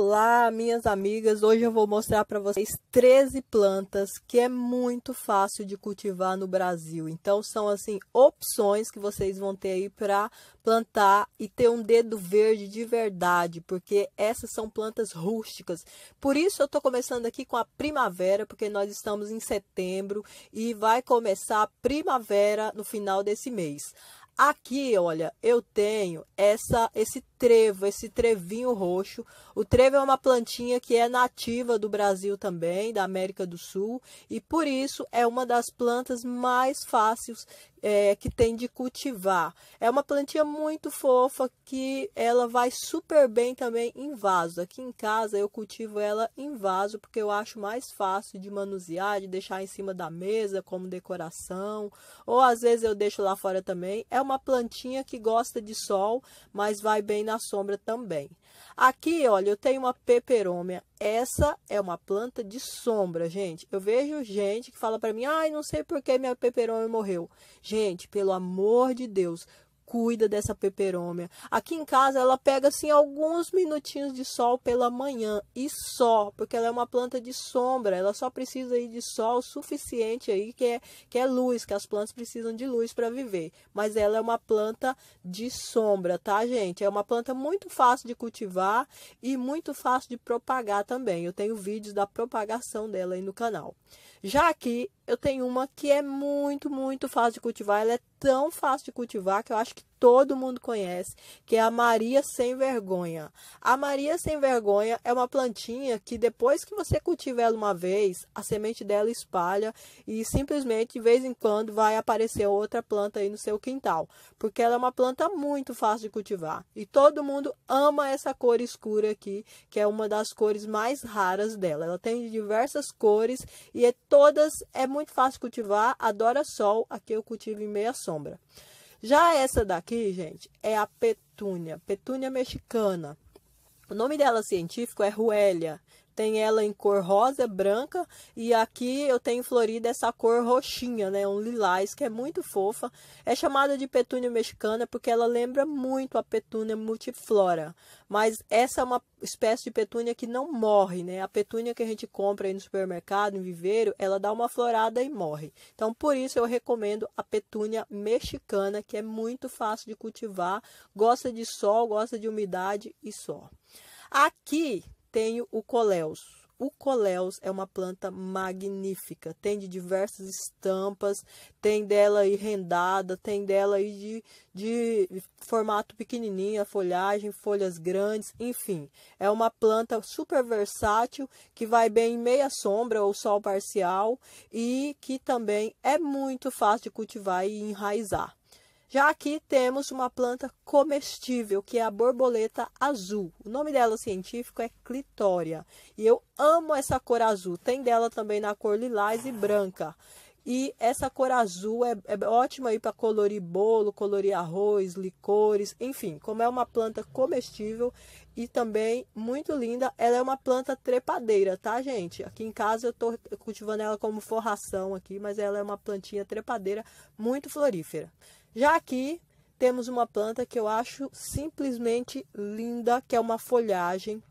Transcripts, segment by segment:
Olá, minhas amigas! Hoje eu vou mostrar para vocês 13 plantas que é muito fácil de cultivar no Brasil. Então, são assim opções que vocês vão ter aí para plantar e ter um dedo verde de verdade, porque essas são plantas rústicas. Por isso, eu estou começando aqui com a primavera, porque nós estamos em setembro e vai começar a primavera no final desse mês. Aqui, olha, eu tenho essa esse trevo, esse trevinho roxo. O trevo é uma plantinha que é nativa do Brasil também, da América do Sul, e por isso é uma das plantas mais fáceis é, que tem de cultivar. É uma plantinha muito fofa que ela vai super bem também em vaso. Aqui em casa eu cultivo ela em vaso porque eu acho mais fácil de manusear, de deixar em cima da mesa como decoração, ou às vezes eu deixo lá fora também. É uma plantinha que gosta de sol, mas vai bem na sombra também. Aqui, olha, eu tenho uma peperômia. Essa é uma planta de sombra, gente. Eu vejo gente que fala para mim, ai, não sei por que minha peperômia morreu. Gente, pelo amor de Deus, cuida dessa peperômia. Aqui em casa ela pega assim alguns minutinhos de sol pela manhã e só, porque ela é uma planta de sombra, ela só precisa aí de sol suficiente aí que é que é luz, que as plantas precisam de luz para viver. Mas ela é uma planta de sombra, tá, gente? É uma planta muito fácil de cultivar e muito fácil de propagar também. Eu tenho vídeos da propagação dela aí no canal. Já aqui eu tenho uma que é muito, muito fácil de cultivar. Ela é tão fácil de cultivar que eu acho que todo mundo conhece, que é a Maria sem vergonha. A Maria sem vergonha é uma plantinha que depois que você cultiva ela uma vez, a semente dela espalha e simplesmente de vez em quando vai aparecer outra planta aí no seu quintal, porque ela é uma planta muito fácil de cultivar. E todo mundo ama essa cor escura aqui, que é uma das cores mais raras dela. Ela tem diversas cores e é todas é muito fácil cultivar, adora sol, aqui eu cultivo em meia sombra. Já essa daqui, gente, é a petúnia, petúnia mexicana. O nome dela científico é Ruélia tem ela em cor rosa, branca, e aqui eu tenho florida essa cor roxinha, né, um lilás, que é muito fofa. É chamada de petúnia mexicana porque ela lembra muito a petúnia multiflora, mas essa é uma espécie de petúnia que não morre, né? A petúnia que a gente compra aí no supermercado, em viveiro, ela dá uma florada e morre. Então, por isso eu recomendo a petúnia mexicana, que é muito fácil de cultivar, gosta de sol, gosta de umidade e só. Aqui tenho o coléus. O coléus é uma planta magnífica, tem de diversas estampas, tem dela aí rendada, tem dela aí de, de formato pequenininho, folhagem, folhas grandes, enfim. É uma planta super versátil, que vai bem em meia sombra ou sol parcial e que também é muito fácil de cultivar e enraizar. Já aqui temos uma planta comestível, que é a borboleta azul. O nome dela científico é clitória. E eu amo essa cor azul. Tem dela também na cor lilás e branca. E essa cor azul é, é ótima aí para colorir bolo, colorir arroz, licores, enfim, como é uma planta comestível e também muito linda, ela é uma planta trepadeira, tá, gente? Aqui em casa eu estou cultivando ela como forração aqui, mas ela é uma plantinha trepadeira muito florífera. Já aqui temos uma planta que eu acho simplesmente linda, que é uma folhagem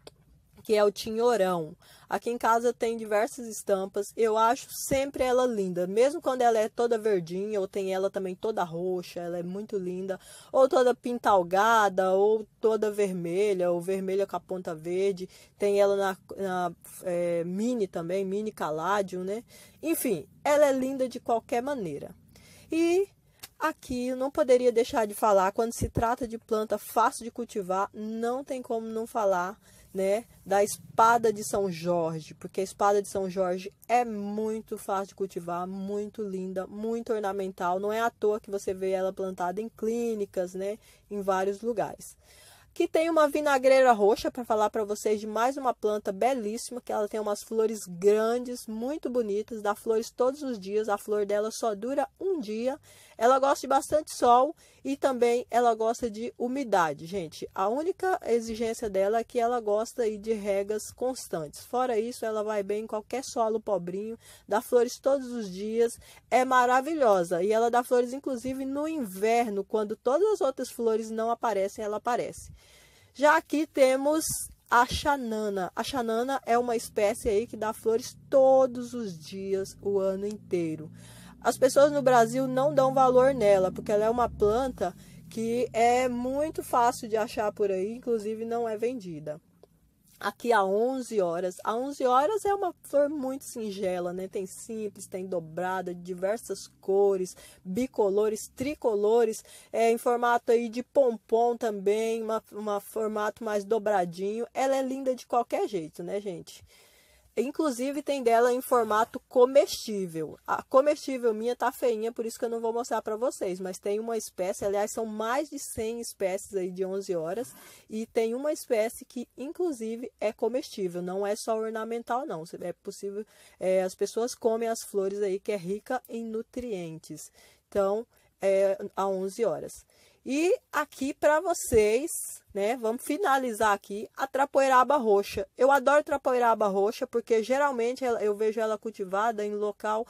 que é o tinhorão. Aqui em casa tem diversas estampas, eu acho sempre ela linda, mesmo quando ela é toda verdinha, ou tem ela também toda roxa, ela é muito linda, ou toda pintalgada, ou toda vermelha, ou vermelha com a ponta verde, tem ela na, na é, mini também, mini caládio, né? Enfim, ela é linda de qualquer maneira. E Aqui não poderia deixar de falar quando se trata de planta fácil de cultivar, não tem como não falar, né, da espada de São Jorge, porque a espada de São Jorge é muito fácil de cultivar, muito linda, muito ornamental, não é à toa que você vê ela plantada em clínicas, né, em vários lugares que tem uma vinagreira roxa para falar para vocês de mais uma planta belíssima, que ela tem umas flores grandes, muito bonitas, dá flores todos os dias, a flor dela só dura um dia. Ela gosta de bastante sol e também ela gosta de umidade, gente. A única exigência dela é que ela gosta de regas constantes. Fora isso, ela vai bem em qualquer solo pobrinho, dá flores todos os dias, é maravilhosa e ela dá flores inclusive no inverno, quando todas as outras flores não aparecem, ela aparece. Já aqui temos a chanana. A chanana é uma espécie aí que dá flores todos os dias, o ano inteiro. As pessoas no Brasil não dão valor nela, porque ela é uma planta que é muito fácil de achar por aí, inclusive não é vendida aqui a 11 horas. A 11 horas é uma flor muito singela, né? Tem simples, tem dobrada, diversas cores, bicolores, tricolores, é, em formato aí de pompom também, uma, uma formato mais dobradinho. Ela é linda de qualquer jeito, né, gente? Inclusive tem dela em formato comestível. A comestível minha tá feinha, por isso que eu não vou mostrar para vocês, mas tem uma espécie, aliás, são mais de 100 espécies aí de 11 horas e tem uma espécie que inclusive é comestível, não é só ornamental não. É possível é, as pessoas comem as flores aí que é rica em nutrientes. Então, é a 11 horas. E aqui para vocês, né? Vamos finalizar aqui a trapoeiraba roxa. Eu adoro trapoeiraba roxa porque geralmente eu vejo ela cultivada em local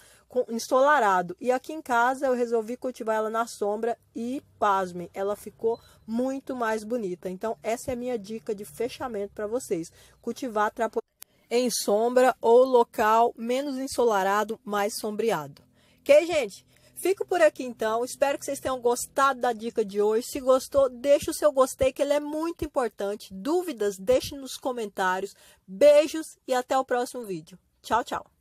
ensolarado. E aqui em casa eu resolvi cultivar ela na sombra e, pasmem, ela ficou muito mais bonita. Então essa é a minha dica de fechamento para vocês. Cultivar trapoeiraba em sombra ou local menos ensolarado, mais sombreado. Ok, gente? Fico por aqui então, espero que vocês tenham gostado da dica de hoje. Se gostou, deixe o seu gostei, que ele é muito importante. Dúvidas, deixe nos comentários. Beijos e até o próximo vídeo. Tchau, tchau!